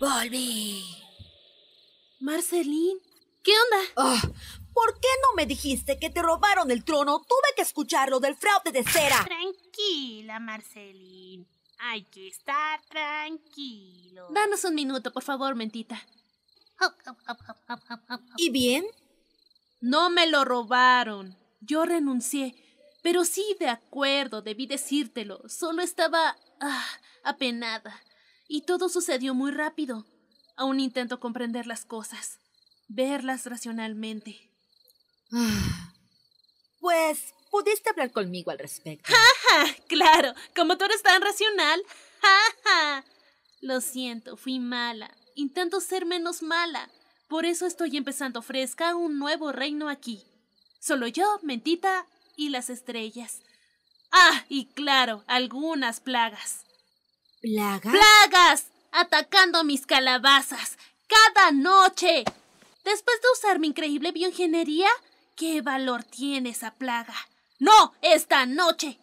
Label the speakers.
Speaker 1: Volví. Marcelín, ¿qué onda? Ah, ¿Por qué no me dijiste que te robaron el trono? Tuve que escucharlo del fraude de cera. Tranquila, Marcelín. Hay que estar tranquilo. Danos un minuto, por favor, mentita. ¿Y bien? No me lo robaron. Yo renuncié. Pero sí, de acuerdo, debí decírtelo. Solo estaba ah, apenada. Y todo sucedió muy rápido. Aún intento comprender las cosas, verlas racionalmente. Pues pudiste hablar conmigo al respecto. ¡Ja, ja! Claro, como tú eres tan racional. ¡Ja, ja! Lo siento, fui mala. Intento ser menos mala. Por eso estoy empezando fresca un nuevo reino aquí. Solo yo, Mentita y las estrellas. Ah, y claro, algunas plagas. ¿Plagas? ¡Plagas! Atacando mis calabazas. Cada noche. Después de usar mi increíble bioingeniería, ¿qué valor tiene esa plaga? ¡No! ¡Esta noche!